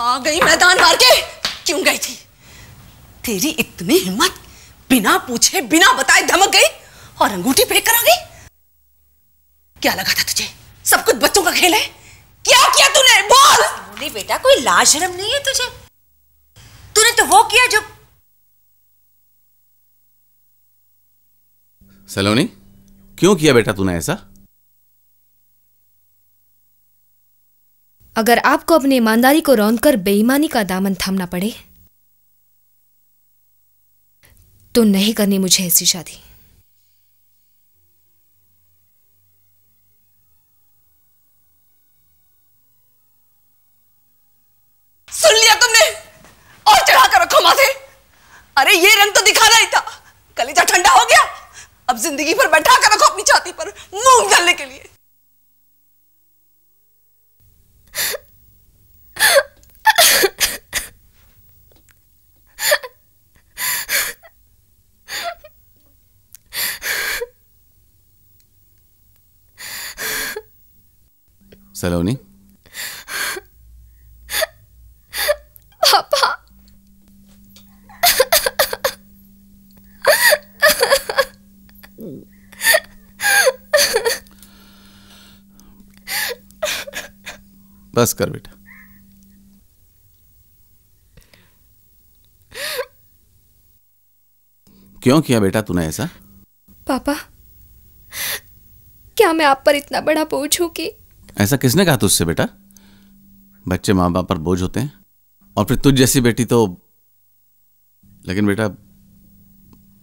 आ गई मैदान मार के क्यों गई थी तेरी इतनी हिम्मत बिना पूछे बिना बताए धमक गई और अंगूठी फेंक कर आ गई क्या लगा था तुझे सब कुछ बच्चों का खेल है क्या किया तूने बोल नहीं बेटा कोई शर्म नहीं है तुझे तूने तो वो किया जो सलोनी क्यों किया बेटा तूने ऐसा अगर आपको अपनी ईमानदारी को रौंद कर बेईमानी का दामन थामना पड़े तो नहीं करनी मुझे ऐसी शादी सुन लिया तुमने और चढ़ा कर रखो माथे अरे ये रंग तो दिखाना ही था कलेजा ठंडा हो गया अब जिंदगी पर बैठा कर रखो अपनी छाती पर मुंह डालने के लिए सलोनी पापा बस कर बेटा क्यों किया बेटा तूने ऐसा पापा क्या मैं आप पर इतना बड़ा बोझ हूं कि ऐसा किसने कहा तुझसे बेटा बच्चे माँ बाप पर बोझ होते हैं और फिर तुझ जैसी बेटी तो लेकिन बेटा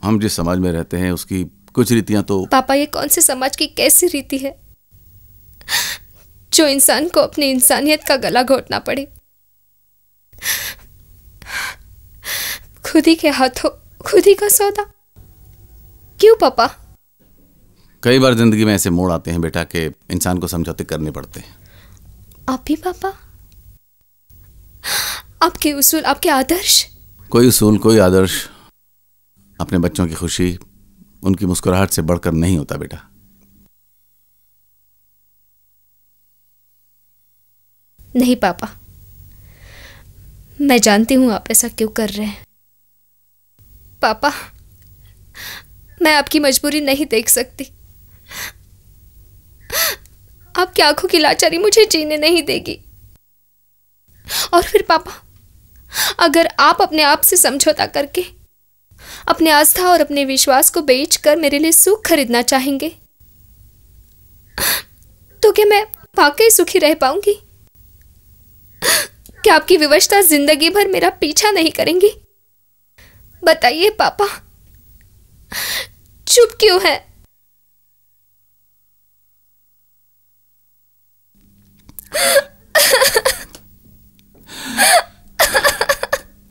हम जिस समाज में रहते हैं उसकी कुछ रीतियां तो पापा ये कौन से समाज की कैसी रीति है जो इंसान को अपनी इंसानियत का गला घोटना पड़े खुद ही के हाथों खुद ही का सौदा क्यों पापा कई बार जिंदगी में ऐसे मोड़ आते हैं बेटा के इंसान को समझौते करने पड़ते हैं आप ही पापा आपके उसूल आपके आदर्श कोई उसूल कोई आदर्श अपने बच्चों की खुशी उनकी मुस्कुराहट से बढ़कर नहीं होता बेटा नहीं पापा मैं जानती हूं आप ऐसा क्यों कर रहे हैं पापा मैं आपकी मजबूरी नहीं देख सकती आपकी आंखों की लाचारी मुझे जीने नहीं देगी और फिर पापा अगर आप अपने आप से समझौता करके अपने आस्था और अपने विश्वास को बेचकर मेरे लिए सुख खरीदना चाहेंगे तो क्या मैं वाकई सुखी रह पाऊंगी क्या आपकी विवशता जिंदगी भर मेरा पीछा नहीं करेंगी बताइए पापा चुप क्यों है